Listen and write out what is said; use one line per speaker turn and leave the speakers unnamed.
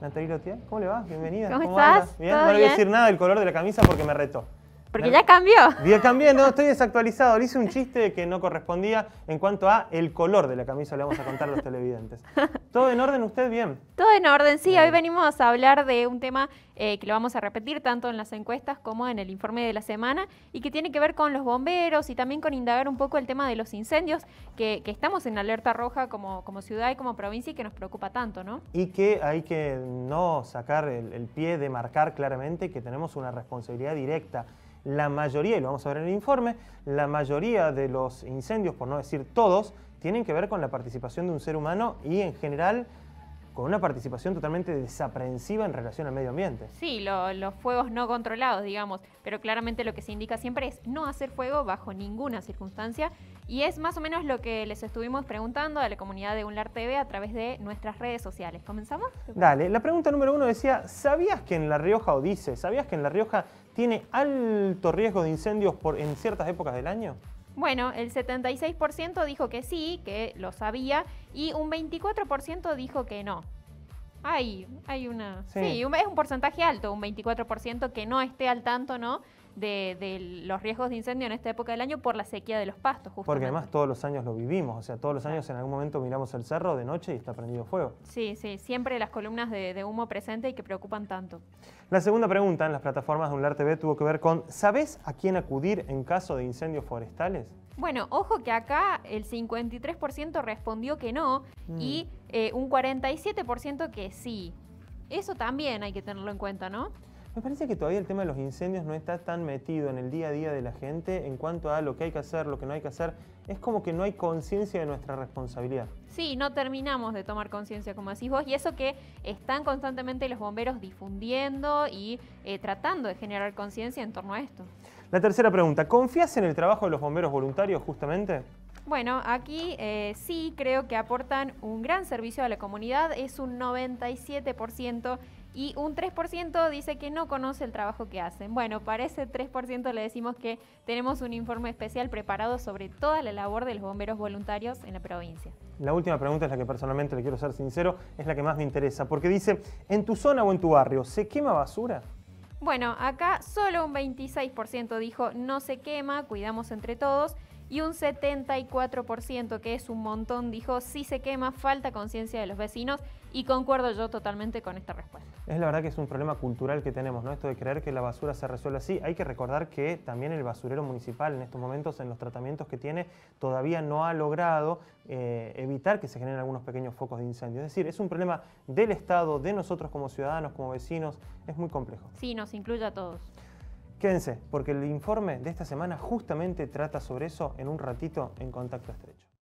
Natalie Lotier,
¿cómo le va? Bienvenida. ¿Cómo, estás? ¿Bien? No le voy a decir
nada del color de la camisa porque me retó. Porque ya cambió. Ya cambié, no, estoy desactualizado. Le hice un chiste que no correspondía en cuanto a el color de la camisa, le vamos a contar a los televidentes. ¿Todo en orden? ¿Usted bien?
Todo en orden, sí. Hoy venimos a hablar de un tema eh, que lo vamos a repetir tanto en las encuestas como en el informe de la semana y que tiene que ver con los bomberos y también con indagar un poco el tema de los incendios, que, estamos en alerta roja como, como ciudad y como provincia y que nos preocupa tanto, ¿no?
Y que hay que no sacar el pie de marcar claramente que tenemos una responsabilidad directa la mayoría, y lo vamos a ver en el informe, la mayoría de los incendios, por no decir todos, tienen que ver con la participación de un ser humano y en general con una participación totalmente desaprensiva en relación al medio ambiente.
Sí, los fuegos no controlados, digamos, pero claramente lo que se indica siempre es no hacer fuego bajo ninguna circunstancia y es más o menos lo que les estuvimos preguntando a la comunidad de UNLAR TV a través de nuestras redes sociales. ¿Comenzamos?
Dale, la pregunta número uno decía, ¿sabías que en La Rioja, o dice, ¿sabías que en La Rioja tiene alto riesgo de incendios en ciertas épocas del año?
Bueno, el 76% dijo que sí, que lo sabía, y un 24% dijo que no. Hay, hay una. Sí, un, es un porcentaje alto, un 24% que no esté al tanto, ¿no? de, los riesgos de incendio en esta época del año por la sequía de los pastos. Justamente. Porque además
todos los años lo vivimos, o sea, todos los años en algún momento miramos el cerro de noche y está prendido fuego.
Sí, sí, siempre las columnas de, humo presentes y que preocupan tanto.
La segunda pregunta en las plataformas de UNLAR TV tuvo que ver con, ¿sabes a quién acudir en caso de incendios forestales?
Bueno, ojo que acá el 53% respondió que no mm. y eh, un 47% que sí. Eso también hay que tenerlo en cuenta, ¿no?
Me parece que todavía el tema de los incendios no está tan metido en el día a día de la gente en cuanto a lo que hay que hacer, lo que no hay que hacer. Es como que no hay conciencia de nuestra responsabilidad.
Sí, no terminamos de tomar conciencia, como decís vos, y eso que están constantemente los bomberos difundiendo y eh, tratando de generar conciencia en torno a esto.
La tercera pregunta, ¿confías en el trabajo de los bomberos voluntarios justamente?
Bueno, aquí eh, sí creo que aportan un gran servicio a la comunidad, es un 97% y un 3% dice que no conoce el trabajo que hacen. Bueno, para ese 3% le decimos que tenemos un informe especial preparado sobre toda la labor de los bomberos voluntarios en la provincia.
La última pregunta es la que personalmente le quiero ser sincero, es la que más me interesa, porque dice, ¿en tu zona o en tu barrio se quema basura?
Bueno, acá solo un 26% dijo no se quema, cuidamos entre todos y un 74%, que es un montón, dijo, si se quema, falta conciencia de los vecinos y concuerdo yo totalmente con esta respuesta.
Es la verdad que es un problema cultural que tenemos, ¿no? Esto de creer que la basura se resuelve así. Hay que recordar que también el basurero municipal en estos momentos, en los tratamientos que tiene, todavía no ha logrado eh, evitar que se generen algunos pequeños focos de incendio. Es decir, es un problema del Estado, de nosotros como ciudadanos, como vecinos, es muy complejo.
Sí, nos incluye a todos.
Quédense, porque el informe de esta semana justamente trata sobre eso en un ratito en Contacto Estrecho.